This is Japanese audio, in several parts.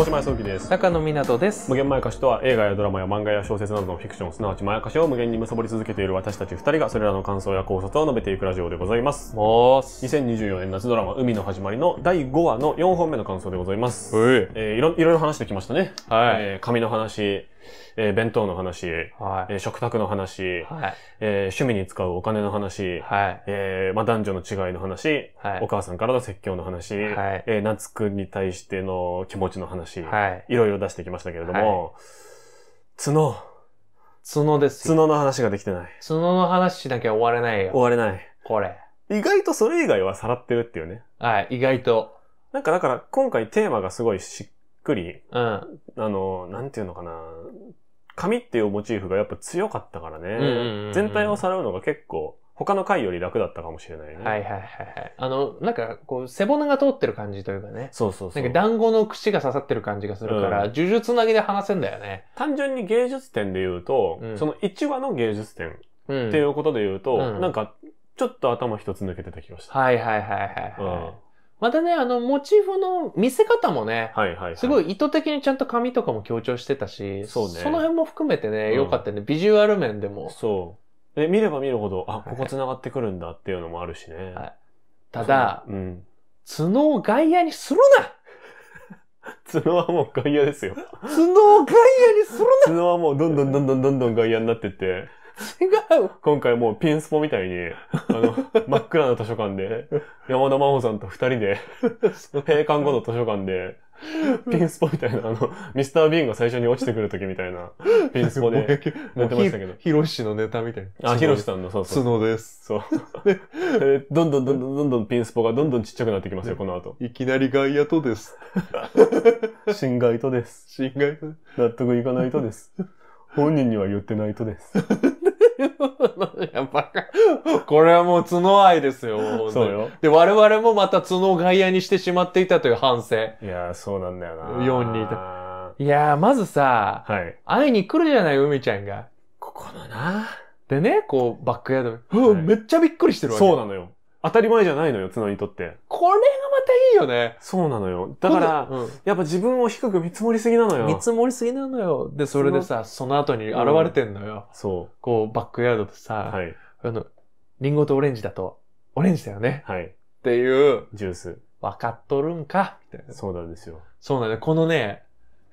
大島康之です中野湊です無限前歌詞とは映画やドラマや漫画や小説などのフィクションすなわち前歌詞を無限に貪り続けている私たち二人がそれらの感想や考察を述べていくラジオでございますおー2024年夏ドラマ「海の始まり」の第5話の4本目の感想でございますえーいろいろいろ話してきましたね、はいえー、髪の話えー、弁当の話、はい、えー、食卓の話、はい、えー、趣味に使うお金の話、はい、えまあ、男女の違いの話、はい、お母さんからの説教の話、はい、え夏くんに対しての気持ちの話、はい、ろいろ出してきましたけれども、角。角です角の話ができてない。角の話しなきゃ終われないよ。終われない。これ。意外とそれ以外はさらってるっていうね。はい、意外と。なんかだから今回テーマがすごいしっくり、うん。あの、なんていうのかな、紙っていうモチーフがやっぱ強かったからね、全体をさらうのが結構、他の回より楽だったかもしれないね。はいはいはいはい。あの、なんか、こう、背骨が通ってる感じというかね。そうそうそう。なんか団子の口が刺さってる感じがするから、うん、呪術投なぎで話せんだよね。単純に芸術点で言うと、うん、その1話の芸術点っていうことで言うと、うん、なんか、ちょっと頭一つ抜けてた気がした。はいはいはいはい、はい、またね、あの、モチーフの見せ方もね、はいはいはい、すごい意図的にちゃんと髪とかも強調してたし、そうね。その辺も含めてね、良かったね、うん、ビジュアル面でも。そう。え、見れば見るほど、あ、ここ繋がってくるんだっていうのもあるしね。はい、ただ、うん、角を外野にするな 角はもう外野ですよ。角を外野にするな角はもうどんどんどんどんどんどん外野になってって。違う今回もうピンスポみたいに、あの、真っ暗な図書館で、山田真帆さんと二人で、閉館後の図書館で、ピンスポみたいな、あの、ミスター・ビーンが最初に落ちてくるときみたいな、ピンスポでやってましたけど。ヒロシのネタみたいな。あ、ヒロシさんの、そうそう。角です。そう。どんどんどんどんどんどんピンスポがどんどんちっちゃくなってきますよ、この後。いきなり 外野とです。新外とです。新外と納得いかないとです。本人には言ってないとです。やばか。これはもう角愛ですよ。そうよ。で、我々もまた角を外野にしてしまっていたという反省。いやそうなんだよな。4人いた。いやまずさ、はい、会いに来るじゃない、海ちゃんが。ここのな。でね、こう、バックヤード、はい、めっちゃびっくりしてるわけ。そうなのよ。当たり前じゃないのよ、角にとって。これがまたいいよね。そうなのよ。だから、うん、やっぱ自分を低く見積もりすぎなのよ。見積もりすぎなのよ。で、それでさ、その後に現れてんのよ。うん、そう。こう、バックヤードとさ、はい、あの、リンゴとオレンジだと、オレンジだよね。はい。っていう。ジュース。わかっとるんかみたいな。そうなんですよ。そうなんだ。このね、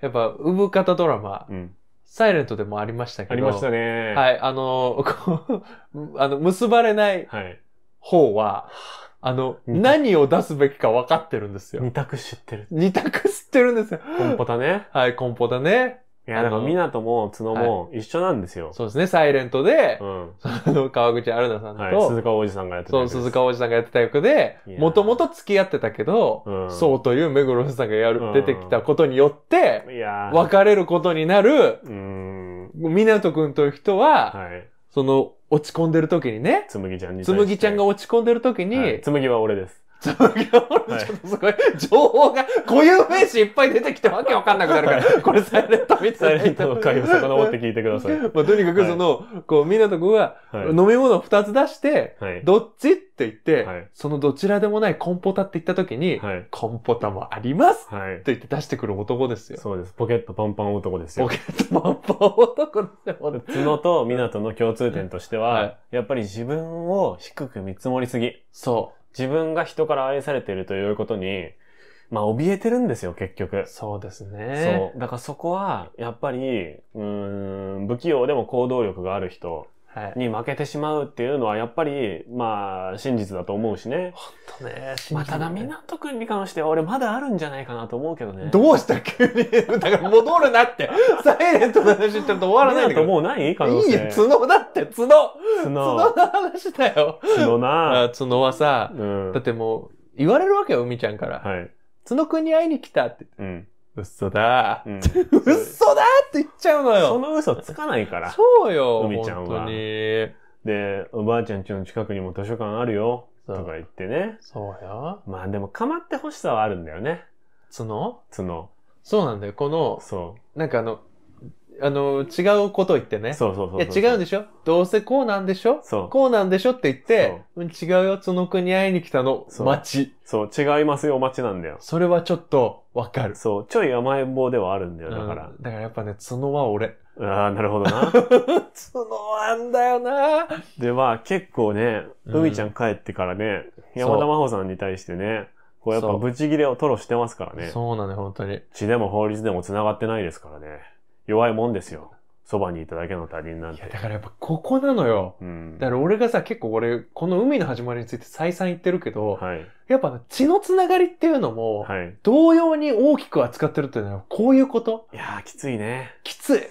やっぱ、産む方ドラマ、うん、サイレントでもありましたけど。ありましたね。はい、あの、こう、あの、結ばれない、はい、方は、あの、何を出すべきか分かってるんですよ。二択知ってる。二択知ってるんですよ。コンポタね。はい、コンポタね。いや、だから、トもノも一緒なんですよ。そうですね、サイレントで、うん、その、川口春奈さんと、はい、鈴鹿王子さんがやってた役そう、鈴鹿王子さんがやってた役で、もともと付き合ってたけど、うん、そうという目黒さんがやる、出てきたことによって、別れることになる、うん、トくんという人は、はい、その、落ち込んでる時にね。つむぎちゃんに。つむぎちゃんが落ち込んでる時に。はい、つむぎは俺です。ちょっとすごい、情報が、固有名詞いっぱい出てきてわけわかんなくなるから、これサイレントみたいな。サイレントの回をぼって聞いてください。まあ、とにかくその、こう、みなとくんは、飲み物二つ出して、どっちって言って、そのどちらでもないコンポタって言った時に、コンポタもありますと言って出してくる男ですよ。そうです。ポケットパンパン男ですよ。ポケットパンパン男ですよ。角とみなとの共通点としては、やっぱり自分を低く見積もりすぎ。そう。自分が人から愛されているということに、まあ、怯えてるんですよ、結局。そうですね。そう。だからそこは、やっぱり、うん、不器用でも行動力がある人に負けてしまうっていうのはやっぱり、まあ、真実だと思うしね。本当ね。まあ、ただ港くんに関しては俺まだあるんじゃないかなと思うけどね。どうした急に。だから戻るなって。サイレントの話ちてっと終わらないんだけど。もうない可能性。いい角だって、角角の話だよ。角な角はさ、うん、だってもう、言われるわけよ、海ちゃんから。はい。角くんに会いに来たって。うん。嘘だー。うん、嘘だーって言っちゃうのよ。その嘘つかないから。そうよ。海ちゃんは。本当に。で、おばあちゃんちの近くにも図書館あるよ。とか言ってね。そうよ。まあでも、構ってほしさはあるんだよね。角角。そうなんだよ。この、そう。なんかあの、あの、違うこと言ってね。そうそうそういや、違うんでしょどうせこうなんでしょそうこうなんでしょって言って、うん、違うよ、その国会いに来たの、街。そう、違いますよ、街なんだよ。それはちょっと、わかる。そう、ちょい甘えん坊ではあるんだよ、だから。うん、だからやっぱね、角は俺。ああ、なるほどな。角あんだよな。で、まあ、結構ね、海ちゃん帰ってからね、うん、山田真帆さんに対してね、こうやっぱブチギレを吐露してますからね。そうなの、ね、本当に。血でも法律でも繋がってないですからね。弱いもんですよ。そばにいただけの他人なんいてや、。だからやっぱここなのよ。うん。だから俺がさ、結構俺、この海の始まりについて再三言ってるけど、はい。やっぱ血のつながりっていうのも、はい。同様に大きく扱ってるっていうのは、こういうこといやー、きついね。きつい。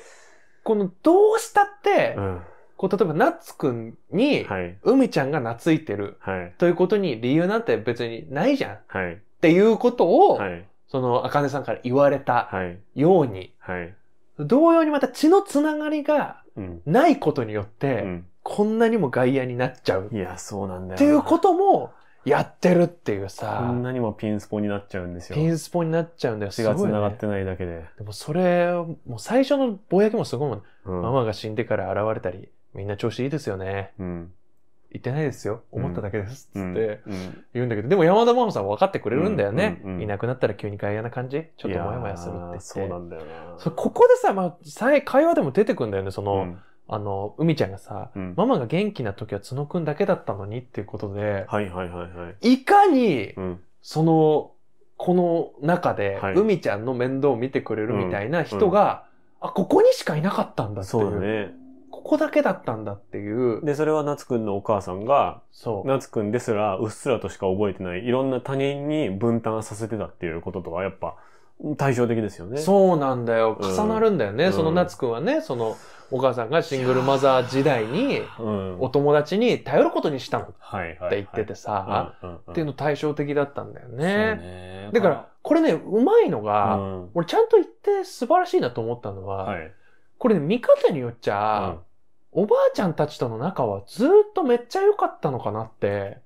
この、どうしたって、うん。こう、例えば、ツくんに、はい。海ちゃんが懐いてる。はい。ということに理由なんて別にないじゃん。っはい。ていうことを、はい。その、あかねさんから言われたはい。ように、はい。同様にまた血のつながりがないことによって、うん、こんなにも外野になっちゃう。いや、そうなんだよ。っていうことも、やってるっていうさ。こんなにもピンスポになっちゃうんですよ。ピンスポになっちゃうんだよ。血が繋がってないだけで。ね、でもそれ、もう最初のぼやきもすごいもん、うん、ママが死んでから現れたり、みんな調子いいですよね。うん。言ってないですよ。思っただけです。つって言うんだけど、でも山田真マさん分かってくれるんだよね。いなくなったら急に外野な感じちょっともやもやするってそうなんだよな。ここでさ、まあ、さえ会話でも出てくんだよね。その、あの、海ちゃんがさ、うん、ママが元気な時は角くんだけだったのにっていうことで、はいはいはいはい。いかに、うん、その、この中で、はい、海ちゃんの面倒を見てくれるみたいな人が、うん、あ、ここにしかいなかったんだっていう。そうね。こだけだったんだっていう。で、それは夏くんのお母さんが、そう。夏くんですら、うっすらとしか覚えてない、いろんな他人に分担させてたっていうこととは、やっぱ、対照的ですよね。そうなんだよ。重なるんだよね。うん、その夏くんはね、その、お母さんがシングルマザー時代に、お友達に頼ることにしたのって言っててさ、っていうの対照的だったんだよね。ねだから、これね、うまいのが、うん、俺ちゃんと言って素晴らしいなと思ったのは、はい、これね、見方によっちゃ、おばあちゃんたちとの仲はずっとめっちゃ良かったのかなって、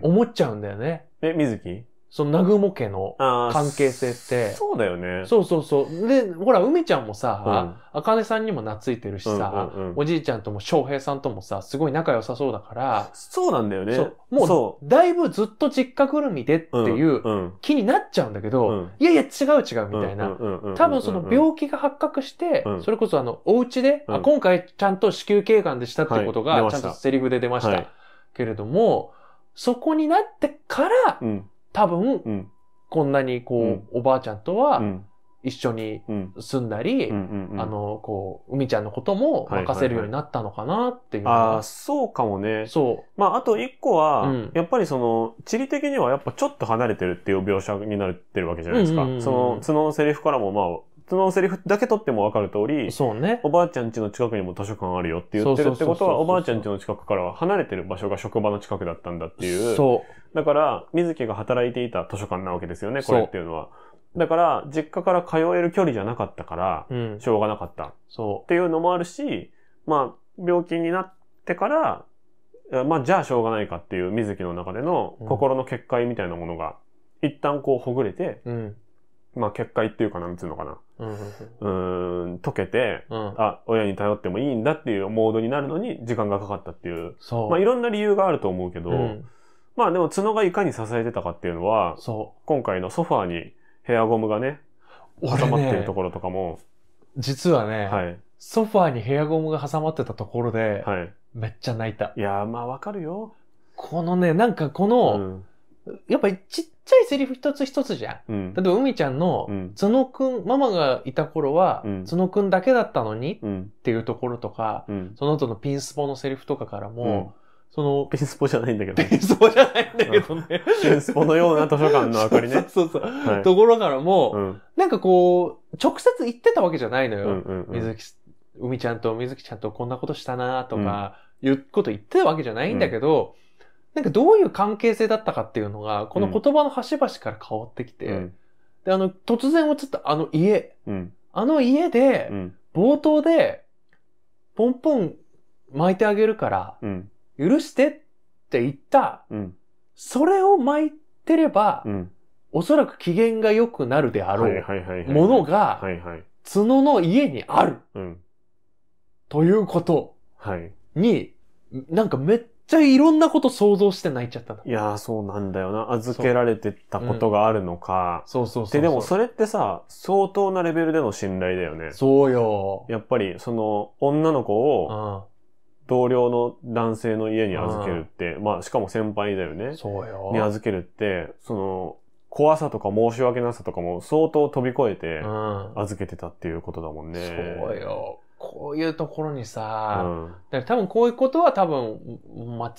思っちゃうんだよね。うんうん、え、水木その南雲家の関係性って。そうだよね。そうそうそう。で、ほら、梅ちゃんもさ、あかねさんにも懐いてるしさ、おじいちゃんとも翔平さんともさ、すごい仲良さそうだから。そうなんだよね。もう、だいぶずっと実家ぐるみでっていう気になっちゃうんだけど、いやいや違う違うみたいな。多分その病気が発覚して、それこそあの、お家で、うあ、今回ちゃんと子宮頸がんでしたってことが、ちゃんとセリフで出ました。けれども、そこになってから、うん多分、うん、こんなにこう、おばあちゃんとは、一緒に住んだり、あの、こう、海ちゃんのことも任せるようになったのかなっていう。ああ、そうかもね。そう。まあ、あと一個は、やっぱりその、地理的にはやっぱちょっと離れてるっていう描写になってるわけじゃないですか。その、角のセリフからもまあ、そのセリフだけ取っても分かる通り、そうね。おばあちゃん家の近くにも図書館あるよって言ってるってことは、おばあちゃん家の近くからは離れてる場所が職場の近くだったんだっていう。そう。だから、水木が働いていた図書館なわけですよね、これっていうのは。だから、実家から通える距離じゃなかったから、しょうがなかった。そう。っていうのもあるし、まあ、病気になってから、まあ、じゃあしょうがないかっていう水木の中での心の結界みたいなものが、一旦こうほぐれて、うんまあ、結界っていうか、なんつうのかな。うん、ん、溶けて、うん、あ、親に頼ってもいいんだっていうモードになるのに時間がかかったっていう。そう。まあ、いろんな理由があると思うけど、うん、まあ、でも、角がいかに支えてたかっていうのは、そう。今回のソファーにヘアゴムがね、挟まってるところとかも。ね、実はね、はい。ソファーにヘアゴムが挟まってたところで、はい。めっちゃ泣いた。いやまあ、わかるよ。このね、なんかこの、うんやっぱりちっちゃいセリフ一つ一つじゃん。うん、例えば、海ちゃんの、のくん、ママがいた頃は、のくんだけだったのに、っていうところとか、その後のピンスポのセリフとかからも、その、ピンスポじゃないんだけど、ね。ピンスポじゃないんだけど。ピンスポのような図書館の明かりね。そうそうそう、ところからも、うん、なんかこう、直接言ってたわけじゃないのよ。うんうんう水木、海ちゃんと水木ちゃんとこんなことしたなとか、いうこと言ってたわけじゃないんだけど、うんなんかどういう関係性だったかっていうのが、この言葉の端々から変わってきて、うん、で、あの、突然映ったあの家、うん、あの家で、冒頭で、ポンポン巻いてあげるから、許してって言った、それを巻いてれば、おそらく機嫌が良くなるであろうものが、角の家にある、ということに、なんかめっちゃいろんなこと想像して泣いちゃったの。いやー、そうなんだよな。預けられてたことがあるのか。そうそうそうで、でもそれってさ、相当なレベルでの信頼だよね。そうよ。やっぱり、その、女の子を、同僚の男性の家に預けるって、まあ、しかも先輩だよね。そうよ。に預けるって、その、怖さとか申し訳なさとかも相当飛び越えて預けてたっていうことだもんね。そうよ。こういうところにさ、うん、だから多分こういうことは多分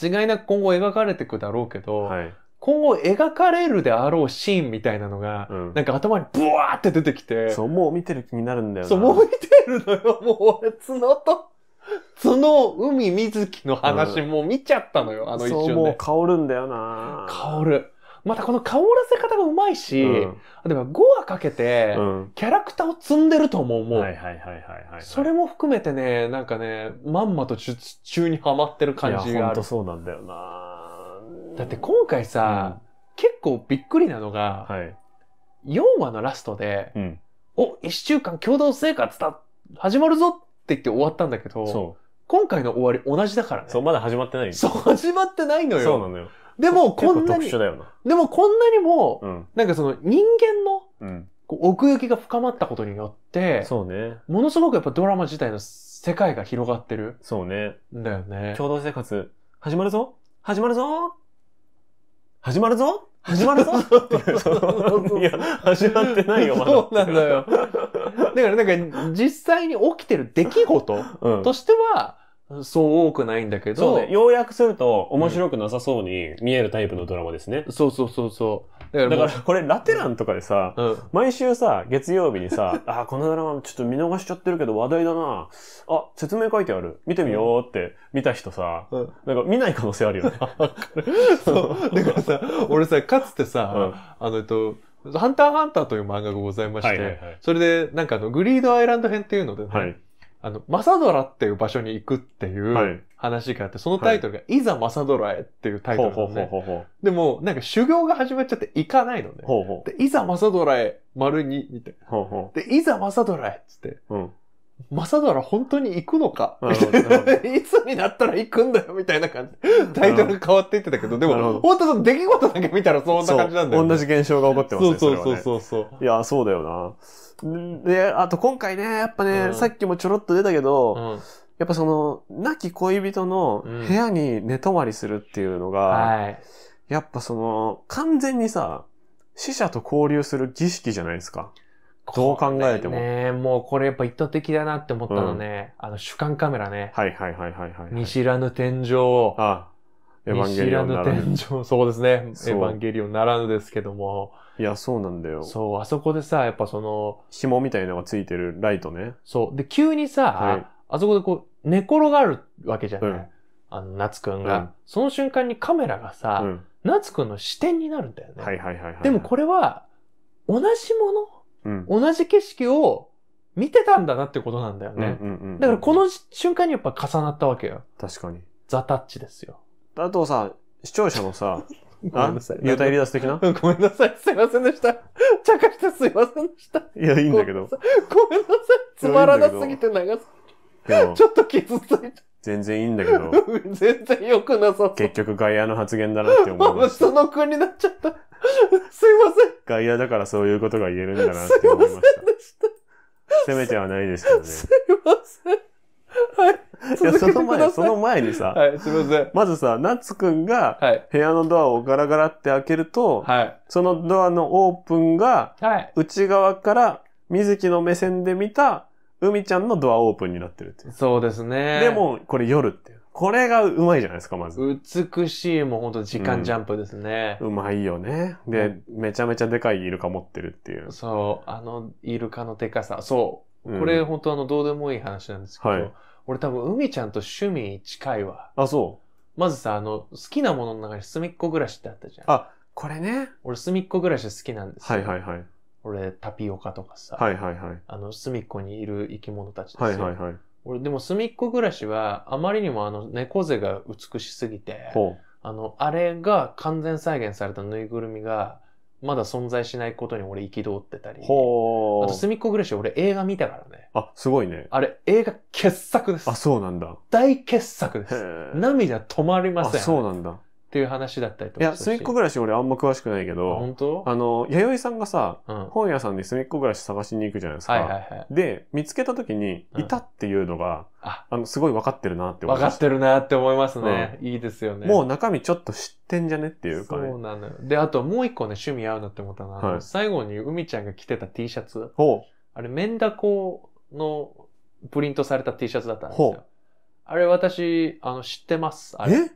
間違いなく今後描かれていくだろうけど、はい、今後描かれるであろうシーンみたいなのが、うん、なんか頭にブワーって出てきて。そう、もう見てる気になるんだよな。そう、もう見てるのよ。もう俺、角と、角、海、水木の話、もう見ちゃったのよ、あの一瞬で。そう、もう香るんだよな。香る。またこの香らせ方がうまいし、うん、例えば5話かけて、キャラクターを積んでると思う、もはいはいはいはい、それも含めてね、なんかね、まんまと術中にはまってる感じがあほんとそうなんだよなだって今回さ、結構びっくりなのが、4話のラストで、お、1週間共同生活だ始まるぞって言って終わったんだけど、今回の終わり同じだからね。そう、まだ始まってないそう、始まってないのよ。そうなのよ。でもこんなに、でもこんなにも、うん、なんかその人間の、うん奥行きが深まったことによって、そうね。ものすごくやっぱドラマ自体の世界が広がってる。そうね。だよね。共同生活、始まるぞ始まるぞ始まるぞ始まるぞ いや、始まってないよ、まだ。そうなんだよ。だからなんか、実際に起きてる出来事としては、うんそう多くないんだけど。そうね。要約すると面白くなさそうに見えるタイプのドラマですね。そうそうそうそう。だからだからこれラテランとかでさ、うん、毎週さ、月曜日にさ、あ、このドラマちょっと見逃しちゃってるけど話題だな。あ、説明書いてある。見てみようって見た人さ、うん、なんか見ない可能性あるよね。そう。だからさ、俺さ、かつてさ、うん、あの、えっと、ハンターハンターという漫画がございまして、はいはいはい、それで、なんかあの、グリードアイランド編っていうので、ね、はいあの、マサドラっていう場所に行くっていう話があって、そのタイトルが、い、ざマサドラへっていうタイトルなんで、でも、なんか修行が始まっちゃって行かないのね。ほうほうで、いざマサドラへ、丸二みたいな。で、いざマサドラへ、つって。うんマサドラ本当に行くのかみたいな。いつになったら行くんだよみたいな感じ。タイトルが変わっていってたけど、でも、本当の出来事だけ見たらそんな感じなんだよ、ね、同じ現象が起こってますね。そうそうそうそう。いや、そうだよな。で、あと今回ね、やっぱね、うんさっきもちょろっと出たけど、うんやっぱその、亡き恋人の部屋に寝泊まりするっていうのが、はい。やっぱその、完全にさ、死者と交流する儀式じゃないですか。どう考えてもね、もうこれやっぱ意図的だなって思ったのね。あの主観カメラね。はいはいはいはいはい。見知らぬ天井を。ああ、エヴァンゲリオン見知らぬ。天井。そうですね。エヴァンゲリオンならぬですけども。いや、そうなんだよ。そう、あそこでさ、やっぱその、紐みたいなのがついてるライトね。そう。で、急にさ、はいあそこでこう、寝転がるわけじゃない。うんあの、夏くんが、うんその瞬間にカメラがさ、うん。夏くんの視点になるんだよね。はいはいはいはい。でもこれは、同じうん。もの、同じ景色を見てたんだなってことなんだよね。うんうんだからこの瞬間にやっぱ重なったわけよ。確かに。ザタッチですよ。あとさ、視聴者のさ、ごめんなさい。た、体離脱的な ごめんなさい。すいませんでした。茶化してすいませんでした。いや、いいんだけど。ごめんなさい。つまらなすぎて長すぎて。ちょっと傷ついた。全然いいんだけど。全然良くなさそう。結局外野の発言だなって思う。その国になっちゃった。すいません。外野だからそういうことが言えるんだなって思いました。すいませんでした。せめてはないですけどね。すいません。はいいや、その前、その前にさ、はい、すみません。まずさ、ツくんが、部屋のドアをガラガラって開けると、はい、そのドアのオープンが、はい、内側から、水木の目線で見た、海ちゃんのドアオープンになってるっていう。そうですね。でも、これ夜っていう。これがうまいじゃないですか、まず。美しい、もうほんと時間ジャンプですね。うん、まいよね。で、うん、めちゃめちゃでかいイルカ持ってるっていう。そう、あのイルカのでかさ。そう。これ、うん、本当あの、どうでもいい話なんですけど、はい俺多分、海ちゃんと趣味近いわ。あ、そう。まずさ、あの、好きなものの中に隅っこ暮らしってあったじゃん。あ、これね。俺隅っこ暮らし好きなんですよ。はいはいはい。俺、タピオカとかさ。はいはいはい。あの、隅っこにいる生き物たちですよ。はいはいはい。俺、でも隅っこ暮らしは、あまりにもあの、猫背が美しすぎて、ほうあの、あれが完全再現されたぬいぐるみが、まだ存在しないことに俺憤ってたり。ほー。あと、隅っこ暮らし俺映画見たからね。あ、すごいね。あれ、映画傑作です。あ、そうなんだ。大傑作です。涙止まりません。あ、そうなんだ。ていう話だったりとか。いや、隅っこ暮らし俺あんま詳しくないけど、本当あの、弥生さんがさ、うん、本屋さんで隅っこ暮らし探しに行くじゃないですか。はいはいはい、で、見つけた時に、いたっていうのが、うん、あの、すごい分かってるなって思分かってるなって思いますね、うん、いいですよね。もう中身ちょっと知ってんじゃねっていうかね。そうなのよ。で、あともう一個ね、趣味合うなって思ったのは、はい、最後に海ちゃんが着てた T シャツ。あれ、メンダコのプリントされた T シャツだったんですよ。あれ私、あの、知ってます。あれ。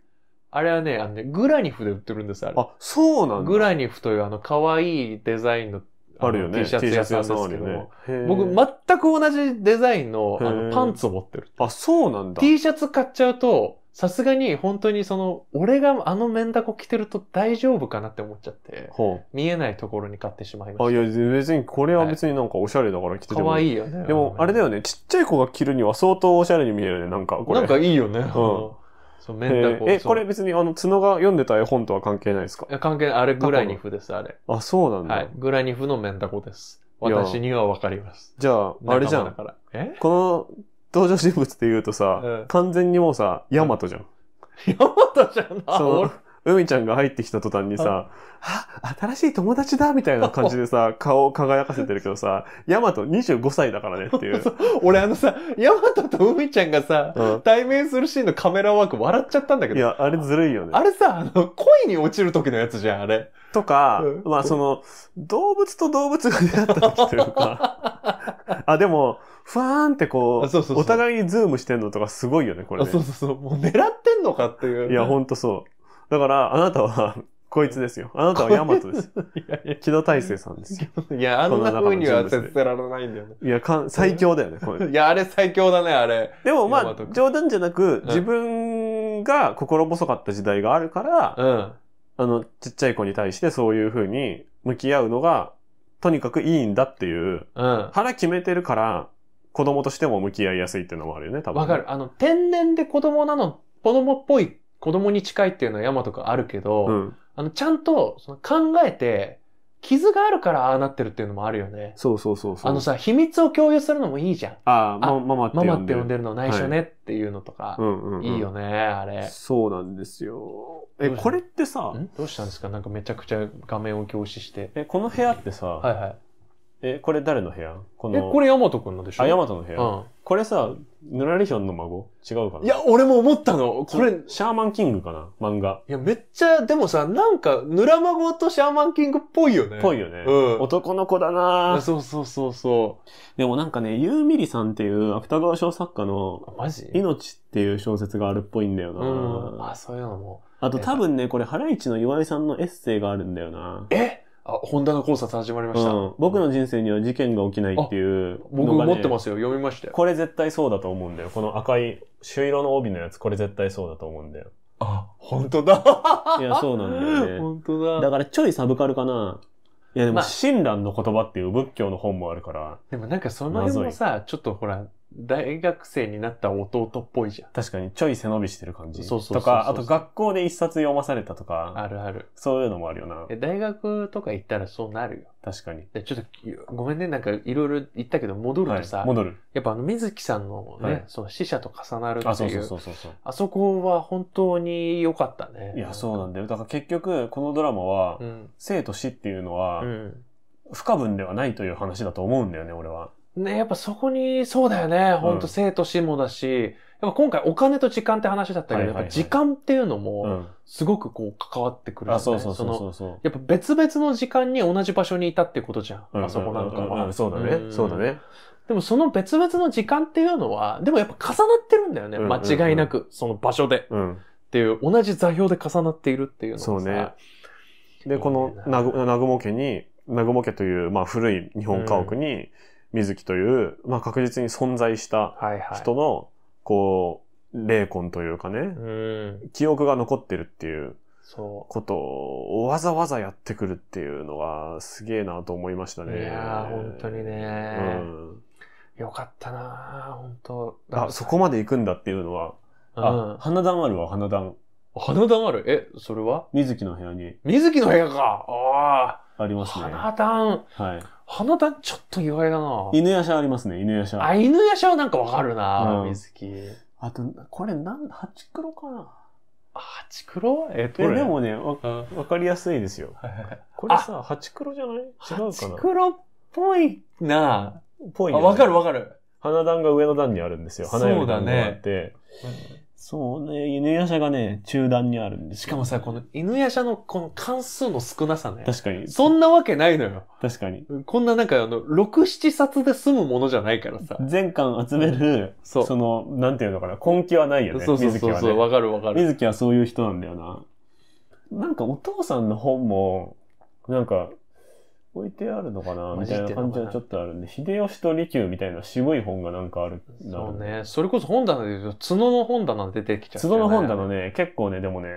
あれはね、あのね、グラニフで売ってるんです、あれ。あ、そうなんだ。グラニフというあの、可愛いデザインのあるよね。T シャツ屋さんですけども。ね、僕、全く同じデザインのあのパンツを持ってる。あ、そうなんだ。T シャツ買っちゃうと、さすがに本当にその、俺があのメンダコ着てると大丈夫かなって思っちゃって、見えないところに買ってしまいました。あ、いや、別にこれは別になんかおしゃれだから着てても。可愛いよね。でも、あれだよね、ちっちゃい子が着るには相当おしゃれに見えるね、なんかこれ。なんかいいよね。うん。そう、メンタコ。え、これ別にあの、角が読んでた絵本とは関係ないですかいや、関係ない。あれ、グラニフです、あれ。あ、そうなんだ。はい。グラニフのメンタコです。私にはわかります。じゃあ、あれじゃん。えこの登場人物って言うとさ、うん、完全にもうさ、ヤマトじゃん。ヤマトじゃんな。そう。海ちゃんが入ってきた途端にさ、あ、新しい友達だみたいな感じでさ、顔を輝かせてるけどさ、ヤマト25歳だからねっていう。俺あのさ、ヤマトと海ちゃんがさ、対面するシーンのカメラワーク笑っちゃったんだけど。いや、あれずるいよね。あれさ、あの、恋に落ちる時のやつじゃん、あれ。とか、まあその、動物と動物が出会った時というか、あ、でも、ふわーんってこうそうそうそう、お互いにズームしてんのとかすごいよね、これ、ね、そうそうそう。もう狙ってんのかっていう、ね、いや、ほんとそう。だから、あなたはこいつですよ。あなたはヤマトですよ。いやいや木戸大成さんですよ。いや、あんな風には接せられないんだよね。いや、かん最強だよね、これ。いや、あれ最強だね、あれ。でもまあ、冗談じゃなく、自分が心細かった時代があるから、うん、あの、ちっちゃい子に対してそういう風に向き合うのが、とにかくいいんだっていう、うん、腹決めてるから、子供としても向き合いやすいっていうのもあるよね、多分、ね。わかる。あの、天然で子供なの、子供っぽい子供に近いっていうのは山とかあるけど、うん、あの、ちゃんとその考えて、傷があるからああなってるっていうのもあるよね。そうそうそうあのさ、秘密を共有するのもいいじゃん。ああ、ま、ママって呼んでる。ママって呼んでるの内緒ねっていうのとか。はい、うんうん、うん、いいよね、あれ。そうなんですよ。え、これってさ。どうしたんですかなんかめちゃくちゃ画面を凝視して。え、この部屋ってさ、はいはい。え、これ誰の部屋この。え、これヤマト君のでしょあ、山マの部屋。うん、これさ、ヌラリヒョンの孫違うかないや、俺も思ったの。これ、シャーマンキングかな漫画。いや、めっちゃ、でもさ、なんか、ヌラ孫とシャーマンキングっぽいよね。ぽいよね。うん。男の子だなそうそうそうそう。でもなんかね、ユーミリさんっていう芥川賞作家の、マジ命っていう小説があるっぽいんだよな、うん、あ、そういうのも。あと多分ね、これ、ハライチの岩井さんのエッセイがあるんだよな。えあ、ホンダの考察始まりました、うん、僕の人生には事件が起きないっていう、ね、僕持ってますよ。読みましたよ。これ絶対そうだと思うんだよ。この赤い、朱色の帯のやつ、これ絶対そうだと思うんだよ。あ、本当だ。いや、そうなんだよね。本当だ。だからちょいサブカルかな。いや、でも、親鸞の言葉っていう仏教の本もあるから。でもなんかその辺もさ、ちょっとほら、大学生になった弟っぽいじゃん。確かに、ちょい背伸びしてる感じ。そうそうとか、あと学校で一冊読まされたとか。あるある。そういうのもあるよな。大学とか行ったらそうなるよ。確かに。ちょっと、ごめんね、なんかいろいろ言ったけど、戻るとさ、はい、戻る。やっぱあの、水木さんのね、はい、その死者と重なるっていう。あ、そうそうそうそうそう。あそこは本当に良かったね。いや、そうなんだよ。だから結局、このドラマは、うん、生と死っていうのは、うん、不可分ではないという話だと思うんだよね、俺は。ね、やっぱそこに、そうだよね。ほんと生と死もだし、やっぱ今回お金と時間って話だったけど、やっぱ時間っていうのも、すごくこう関わってくる、ねうん、あ、そうそうそうそうやっぱ別々の時間に同じ場所にいたってことじゃん。うん、あそこなんかは、うん。そうだね。そうだね。でもその別々の時間っていうのは、でもやっぱ重なってるんだよね。間違いなく、その場所で。うんっていう、同じ座標で重なっているっていうのそうね。で、このなぐも家に、なぐも家という、まあ古い日本家屋に、水木という、まあ確実に存在した人の、はいはい、こう、霊魂というかね、うん、記憶が残ってるっていうことをわざわざやってくるっていうのがすげえなと思いましたね。いや本当にね、うん、よかったな本当あ、そこまで行くんだっていうのは、うん、あ、花壇あるわ、花壇。花壇あるえ、それは水木の部屋に。水木の部屋かああ。ありますね。花壇。はい。花壇ちょっと意外だな。犬屋舎ありますね、犬屋舎。あ、犬屋舎はなんかわかるな、うん、水木。あと、これなん、八黒かな。八黒えっと、でもね、わ、わかりやすいですよ。これさ、八黒じゃない違うかな。八黒っぽいな。ぽい、ね。わかるわかる。花壇が上の段にあるんですよ。花よりもあって。そうだね。そうね、犬夜叉がね、中段にあるんですしかもさ、この犬夜叉のこの関数の少なさね。確かに。そんなわけないのよ。確かに。こんななんかあの、6、7冊で済むものじゃないからさ。全巻集める、そその、なんていうのかな、根気はないよね。そうそうそうそう、わ、ね、かるわかる。水木はそういう人なんだよな。なんかお父さんの本も、なんか、置いてあるのかなみたいな感じはちょっとあるんで、秀吉と利休みたいな渋い本がなんかある。そうね。それこそ本棚で言うと、角の本棚出てきちゃう、ね、角の本棚ね、結構ね、でもね、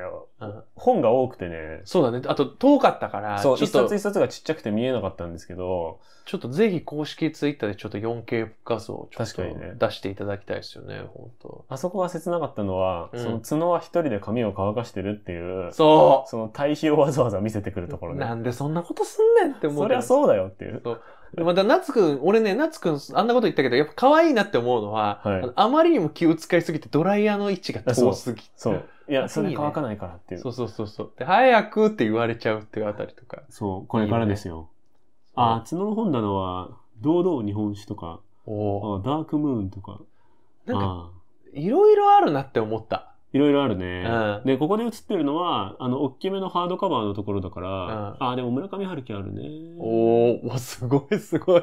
本が多くてね。そうだね。あと、遠かったから、一冊一冊がちっちゃくて見えなかったんですけど。ちょっとぜひ公式ツイッターでちょっと 4K 画像をちょっと出していただきたいですよね、本当あそこが切なかったのは、うん、その角は一人で髪を乾かしてるっていう。そう。その対比をわざわざ見せてくるところね。なんでそんなことすんねんって思う。そりゃそうだよっていう。また、夏くん、俺ね、夏くん、あんなこと言ったけど、やっぱ可愛いなって思うのは、はい、あまりにも気を使いすぎて、ドライヤーの位置が遠すぎて。そう。いや、それ乾かないからっていう。いいね、そうそうそうそう。で、早くって言われちゃうっていうあたりとか。そう、これからですよ。いいよね、あ、角本棚は、堂々日本酒とか、おダークムーンとか。なんか、いろいろあるなって思った。いろいろあるね、うん。で、ここで映ってるのは、あの、大きめのハードカバーのところだから、うん、あ、でも村上春樹あるね。おおすごいすごい。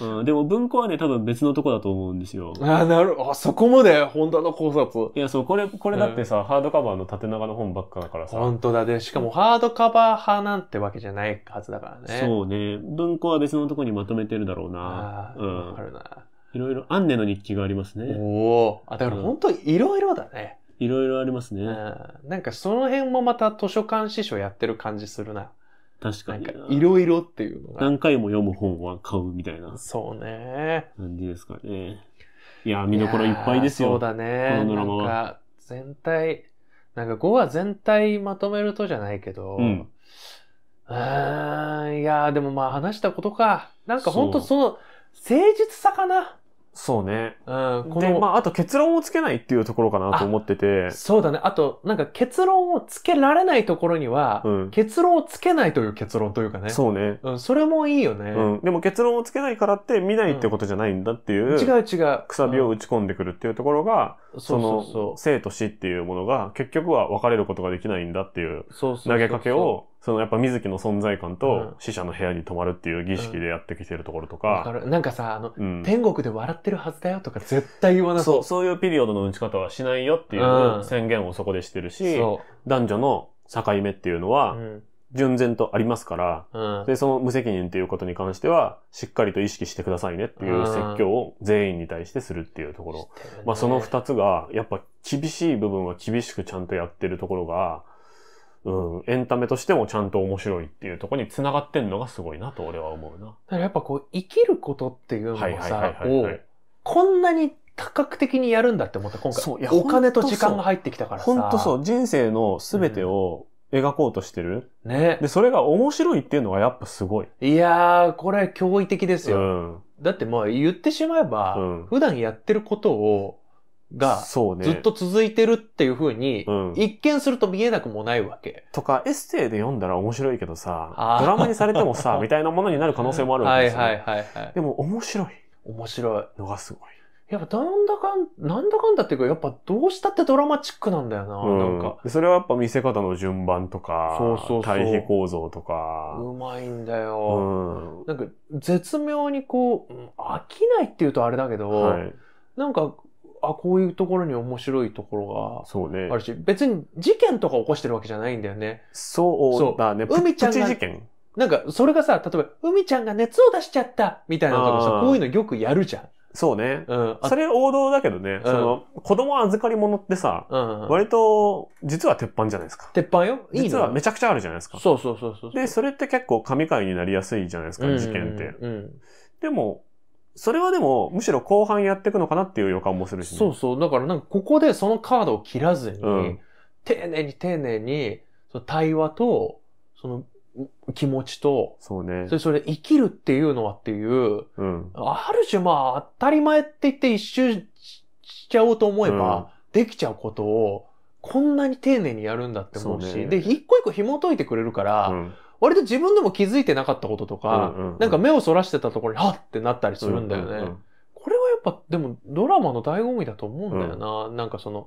うん、でも文庫はね、多分別のとこだと思うんですよ。あ、なる、あ、そこまで本田の考察。いや、そう、これ、これだってさ、うん、ハードカバーの縦長の本ばっかだからさ。本当だね。しかもハードカバー派なんてわけじゃないはずだからね。そうね。文庫は別のとこにまとめてるだろうな。あうん。かるな。いろいろ、アンネの日記がありますね。おおあ、だから本当いろいろだね。いろいろありますね。なんかその辺もまた図書館司書やってる感じするな。確かにいろいろっていうのが。何回も読む本は買うみたいなそうね。感じですかね。いや見どころいっぱいですよ。そうだね。このドラマはなんか全体、なんか5話全体まとめるとじゃないけど、うんーんいやーでもまあ話したことか。なんかほんとその誠実さかな。そうね。うん、こので、まあ、あと結論をつけないっていうところかなと思ってて。そうだね。あと、なんか結論をつけられないところには、うん、結論をつけないという結論というかね。そうね。うん、それもいいよね。うん。でも結論をつけないからって見ないってことじゃないんだっていう。うん、違う違う。くさびを打ち込んでくるっていうところが、うん、その、生と死っていうものが結局は分かれることができないんだっていう投げかけをそのやっぱ水木の存在感と死者の部屋に泊まるっていう儀式でやってきてるところとか。うんなんかさ、あの、うん、天国で笑ってるはずだよとか絶対言わなそう。そう、いうピリオドの打ち方はしないよっていう宣言をそこでしてるし、男女の境目っていうのは、純然とありますから、で、その無責任っていうことに関しては、しっかりと意識してくださいねっていう説教を全員に対してするっていうところ。ね、まあその二つが、やっぱ厳しい部分は厳しくちゃんとやってるところが、うん、エンタメとしてもちゃんと面白いっていうところに繋がってんのがすごいなと俺は思うな。だからやっぱこう、生きることっていうのいさ、を、こんなに多角的にやるんだって思った、今回。そういやお金と時間が入ってきたからさ。本当そう。人生の全てを、描こうとしてる、うん、ね。で、それが面白いっていうのがやっぱすごい。いやー、これ驚異的ですよ。うん、だってまあ言ってしまえば、うん、普段やってることをが、ずっと続いてるっていうふうに、一見すると見えなくもないわけ。とか、エステで読んだら面白いけどさ、ドラマにされてもさ、みたいなものになる可能性もあるわけですよ、はいはいはい、はい。でも、面白い。面白い。のがすごい。やっぱなんだかん、なんだかんだっていうか、やっぱどうしたってドラマチックなんだよな、うん、なんか。それはやっぱ見せ方の順番とか、そうそう対比構造とか。うまいんだよ。うん、なんか、絶妙にこう、飽きないっていうとあれだけど、はい、なんか、あ、こういうところに面白いところがあるし、ね、別に事件とか起こしてるわけじゃないんだよね。そうだね。海ちゃんが。事件なんか、それがさ、例えば、海ちゃんが熱を出しちゃったみたいなとかさ、こういうのよくやるじゃん。そうね。うん。それ王道だけどね、うん、その、子供預かり物ってさ、うん、割と、実は鉄板じゃないですか。鉄板よいい実はめちゃくちゃあるじゃないですか。そうそうそうそうで、それって結構神回になりやすいじゃないですか、事件って。うん、うん、でも、それはでも、むしろ後半やっていくのかなっていう予感もするし、ね、そうそう。だからなんかここでそのカードを切らずに、うん、丁寧に丁寧に、その対話と、その気持ちと、そうね。それ、それ生きるっていうのはっていう、うん、ある種まあ当たり前って言って一周しちゃおうと思えば、できちゃうことを、こんなに丁寧にやるんだって思うし、うね、で、一個一個紐解いてくれるから、うん割と自分でも気づいてなかったこととか、うんうんうん、なんか目をそらしてたところに、はっってなったりするんだよね。うんうんうん、これはやっぱ、でもドラマの醍醐味だと思うんだよな。うん、なんかその、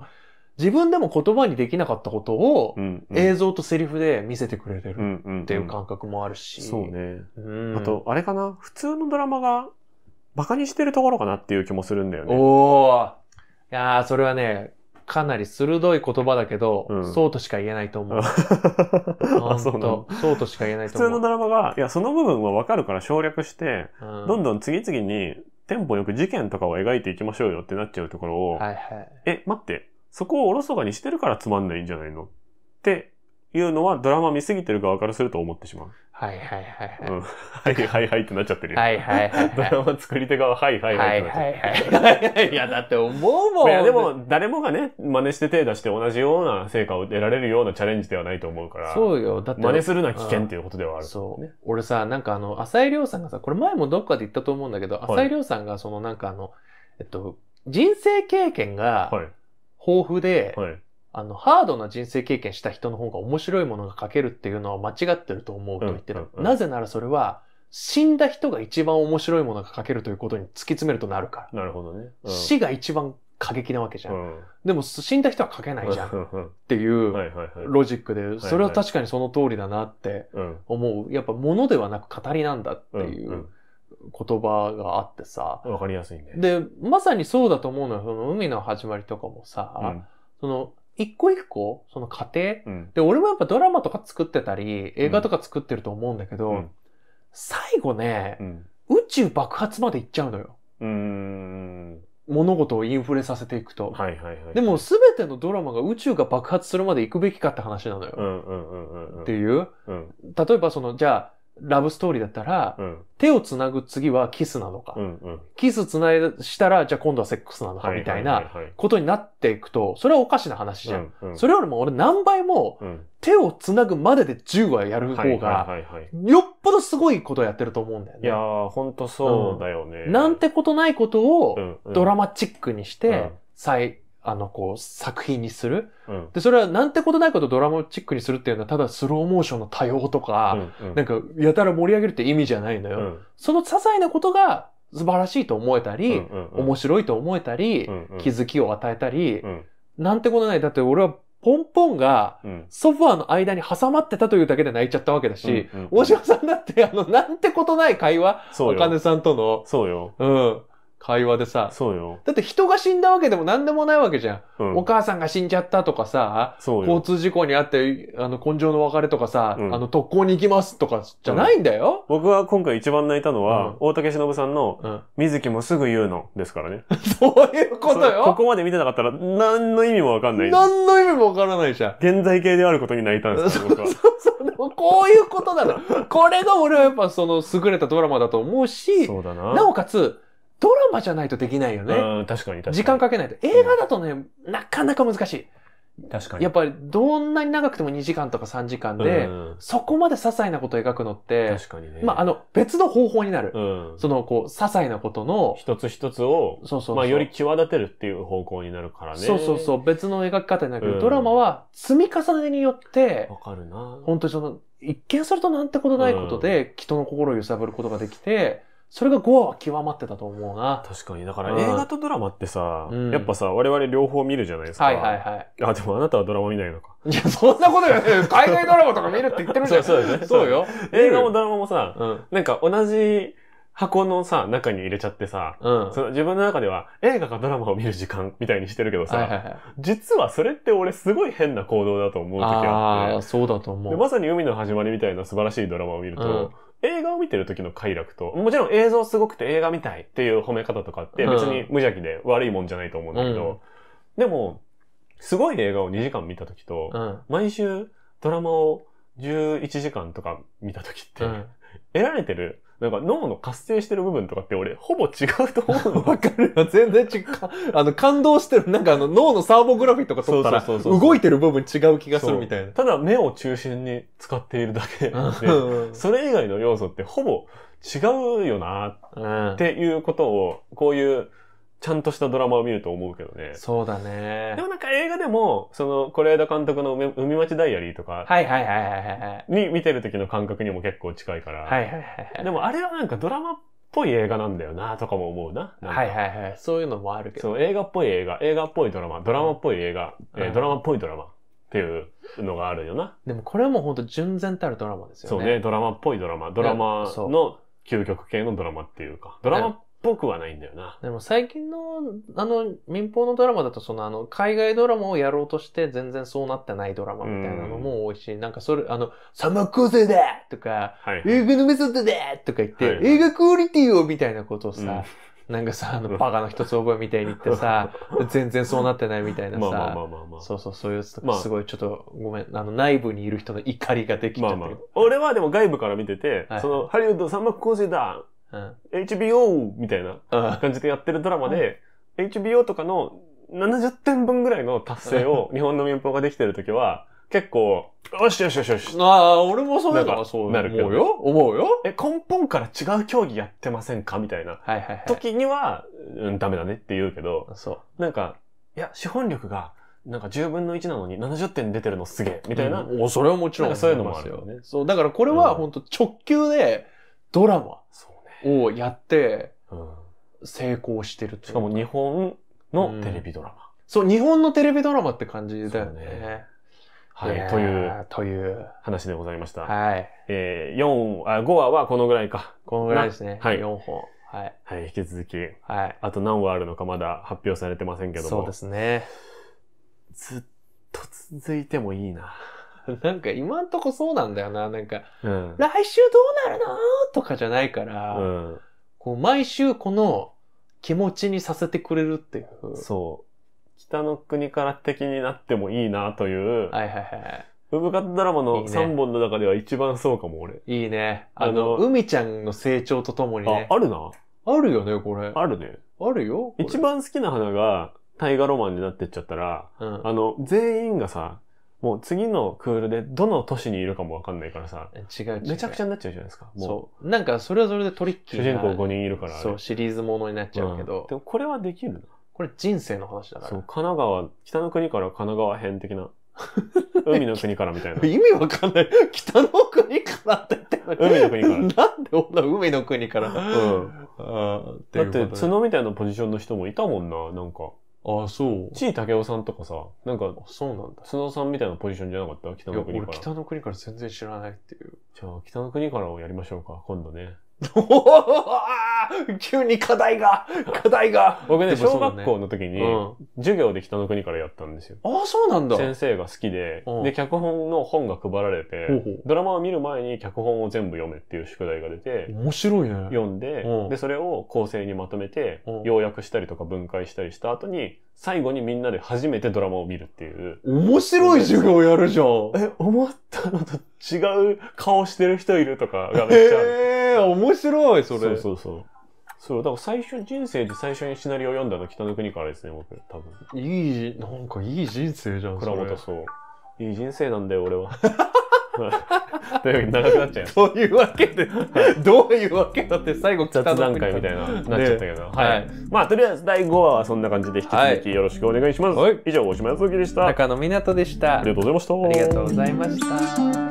自分でも言葉にできなかったことを、映像とセリフで見せてくれてるっていう感覚もあるし。うんうんうん、そうね、うん。あと、あれかな普通のドラマが馬鹿にしてるところかなっていう気もするんだよね。おー。いやー、それはね、かなり鋭い言葉だけど、うん、そうとしか言えないと思う。あ、そうなそうとしか言えないと思う。普通のドラマが、いや、その部分はわかるから省略して、うん、どんどん次々にテンポよく事件とかを描いていきましょうよってなっちゃうところを、はいはい、え、待って、そこをおろそかにしてるからつまんないんじゃないのっていうのはドラマ見すぎてる側からすると思ってしまう。はいはいはいはい。うん、はいはいはいってなっちゃってるよ。はいはいはい、はい。ドラマ作り手側、はいはいはいはいはいはい。いや、だって思うもん。いや、でも、誰もがね、真似して手出して同じような成果を得られるようなチャレンジではないと思うから。そうよ。だって。真似するのは危険っていうことではある、あ。そう。俺さ、なんかあの、浅井亮さんがさ、これ前もどっかで言ったと思うんだけど、浅井亮さんがそのなんかあの、えっと、人生経験が豊富で、はい、はいあの、ハードな人生経験した人の方が面白いものが書けるっていうのは間違ってると思うと言ってる。なぜならそれは、死んだ人が一番面白いものが書けるということに突き詰めるとなるから。なるほどね。うん、死が一番過激なわけじゃん。うん、でも死んだ人は書けないじゃん。っていう ロジックで、それは確かにその通りだなって思う。やっぱ物ではなく語りなんだっていう。言葉があってさ。わかりやすいね。で、まさにそうだと思うのは、その海の始まりとかもさ、うん、その一個一個、その過程、うん、で、俺もやっぱドラマとか作ってたり、映画とか作ってると思うんだけど、うん、最後ね、うん、宇宙爆発まで行っちゃうのよ。物事をインフレさせていくと。はいはいはい、でも全てのドラマが宇宙が爆発するまで行くべきかって話なのよ。っていう。例えばその、じゃあ、ラブストーリーだったら、うん、手を繋ぐ次はキスなのか、うんうん、キス繋いしたら、じゃあ今度はセックスなのかみたいなことになっていくと、それはおかしな話じゃん。うんうん、それよりも俺何倍も、手を繋ぐまでで10話やる方が、よっぽどすごいことやってると思うんだよね。いやー、ほんとそうだよね、うん、なんてことないことをドラマチックにして、再あの、こう、作品にする、うん、で、それはなんてことないことドラマチックにするっていうのは、ただスローモーションの多様とか、うんうん、なんか、やたら盛り上げるって意味じゃないのよ。うん、その些細なことが素晴らしいと思えたり、うんうんうん、面白いと思えたり、うんうん、気づきを与えたり、うん、なんてことない。だって俺はポンポンが、ソファーの間に挟まってたというだけで泣いちゃったわけだし、うんうんうん、大島さんだって、あの、なんてことない会話、お金さんとの。そうよ。うん。会話でさ。そうよ。だって人が死んだわけでも何でもないわけじゃん。うん、お母さんが死んじゃったとかさ、交通事故にあって、あの、根性の別れとかさ、うん、あの、特攻に行きますとかじゃないんだよ。僕は今回一番泣いたのは、うん、大竹しのぶさんの、水木もすぐ言うのですからね。そういうことよ。ここまで見てなかったら何の意味もわかんない。何の意味もわからないじゃん。現在形であることに泣いたんですよ、僕は。そうそうそう。こういうことなの。これが俺はやっぱその優れたドラマだと思うし、そうだな。なおかつ、ドラマじゃないとできないよね。うん、確かに確かに。時間かけないと。映画だとね、うん、なかなか難しい。確かに。やっぱり、どんなに長くても2時間とか3時間で、うん、そこまで些細なことを描くのって、確かにね。まあ、あの、別の方法になる。うん、その、こう、些細なことの、一つ一つを、そうそうまあ、より際立てるっていう方向になるからね。そうそうそう、別の描き方になるけど、ドラマは積み重ねによって、わかるな。本当にその、一見するとなんてことないことで、人の心を揺さぶることができて、それが5は極まってたと思うな。確かに。だから映画とドラマってさ、うん、やっぱさ、我々両方見るじゃないですか。はいはいはい。あ、でもあなたはドラマ見ないのか。いや、そんなことよ、海外ドラマとか見るって言ってるじゃん。そうそうね。そうよ。映画もドラマもさ、うん、なんか同じ、箱のさ、中に入れちゃってさ、うん、その自分の中では映画かドラマを見る時間みたいにしてるけどさ、はいはいはい、実はそれって俺すごい変な行動だと思う時あって。ああ、そうだと思う。まさに海の始まりみたいな素晴らしいドラマを見ると、映画を見てる時の快楽と、もちろん映像すごくて映画見たいっていう褒め方とかって別に無邪気で悪いもんじゃないと思うんだけど、うん、でも、すごい映画を2時間見た時と、うん、毎週ドラマを11時間とか見た時って、うん、得られてるなんか脳の活性してる部分とかって俺、ほぼ違うと思うの。わかるよ。全然違う。あの、感動してる。なんかあの、脳のサーボグラフィーとか撮ったら、動いてる部分違う気がするみたいな。ただ目を中心に使っているだけで、それ以外の要素ってほぼ違うよな、っていうことを、こういう、ちゃんとしたドラマを見ると思うけどね。そうだね。でもなんか映画でも、その、是枝監督の海町ダイアリーとか、はいはいはいはいはい。に見てる時の感覚にも結構近いから。はいはいはい、でもあれはなんかドラマっぽい映画なんだよなとかも思うな。なはいはいはい。そういうのもあるけど。そう、映画っぽい映画、映画っぽいドラマ、ドラマっぽい映画、うん、えー、ドラマっぽいドラマ。っていうのがあるよな。でもこれも本当純然たるドラマですよね。そうね、ドラマっぽいドラマ。ドラマの究極系のドラマっていうか。ドラマっぽくはないんだよな。でも最近の、あの、民放のドラマだと、その、あの、海外ドラマをやろうとして全然そうなってないドラマみたいなのも多いし、うん、なんかそれ、あの、サマー構成だとか、はいはい、映画のメソッドだとか言って、はいはい、映画クオリティをみたいなことをさ、うん、なんかさ、あの、バカの一つ覚えみたいに言ってさ、全然そうなってないみたいなさ、まあまあまあまあ、そうそう、そういう、すごいちょっと、ごめん、あの、内部にいる人の怒りができちゃって、まあまあ、俺はでも外部から見てて、はい、その、ハリウッド三幕構成だ HBO! みたいな感じでやってるドラマで、HBO とかの70点分ぐらいの達成を日本の民放ができてるときは、結構、よしよしよしよし。ああ、俺もそうだからそうなるけど。思うよ思うよえ、根本から違う競技やってませんかみたいな。はいはいはい。時には、うん、ダメだねって言うけど。そう。なんか、いや、資本力が、なんか10分の1なのに70点出てるのすげえ、みたいな。うん、お、それはもちろん。そういうのもあるよね。そう、だからこれは本当直球で、ドラマ、をやって、成功してるしかも日本のテレビドラマ、うん、そう、日本のテレビドラマって感じだよね。はい、という、という話でございました。はい。えー、4あ、5話はこのぐらいか。このぐらいですね。はい。4本。はい。はい、引き続き。はい。あと何話あるのかまだ発表されてませんけども。そうですね。ずっと続いてもいいな。なんか今んとこそうなんだよな。なんか、うん、来週どうなるのとかじゃないから、うん、こう毎週この気持ちにさせてくれるっていう。そう。北の国から敵になってもいいなという。はいはいはい。ウブカットドラマの3本の中では一番そうかも俺。いいね。あの、海ちゃんの成長とともにね。あ、あるな。あるよね、これ。あるね。あるよ。一番好きな花が、大河ロマンになってっちゃったら、うん、あの、全員がさ、もう次のクールでどの都市にいるかもわかんないからさ、違う違う。めちゃくちゃになっちゃうじゃないですか。もそう。なんかそれはそれでトリッキー主人公5人いるからそう、シリーズものになっちゃうけど、でもこれはできるのこれ人生の話だかそう、ら。神奈川、北の国から神奈川編的な。海の国からみたいな。意味わかんない。北の国からって言って海の国から。なんで女海の国から。うん。あだって、角みたいなポジションの人もいたもんな、なんか。ああ、そう。ちいたけおさんとかさ、なんか、そうなんだ。須藤さんみたいなポジションじゃなかった北の国から。俺北の国から全然知らないっていう。じゃあ、北の国からをやりましょうか、今度ね。急に課題が課題が僕ね、小学校の時に、授業で北の国からやったんですよ。ああ、そうなんだ。先生が好きで、で、脚本の本が配られて、ドラマを見る前に脚本を全部読めっていう宿題が出て、面白いね。読んで、で、それを構成にまとめて、要約したりとか分解したりした後に、最後にみんなで初めてドラマを見るっていう。面白い授業やるじゃん。え、思ったのと違う顔してる人いるとかがめっちゃある。えー、面白い、それ。そうそうそう。そう、だから最初、人生で最初にシナリオ読んだの北の国からですね、僕、多分。いい、なんかいい人生じゃん、倉本そう。いい人生なんだよ、俺は。というわけで長くなっちゃいます。というわけで、どういうわけだって最後雑談会みたいな、なっちゃったけど。はい。まあ、とりあえず第5話はそんな感じで引き続きよろしくお願いします。以上、大島康之でした。中野湊でした。ありがとうございました。ありがとうございました。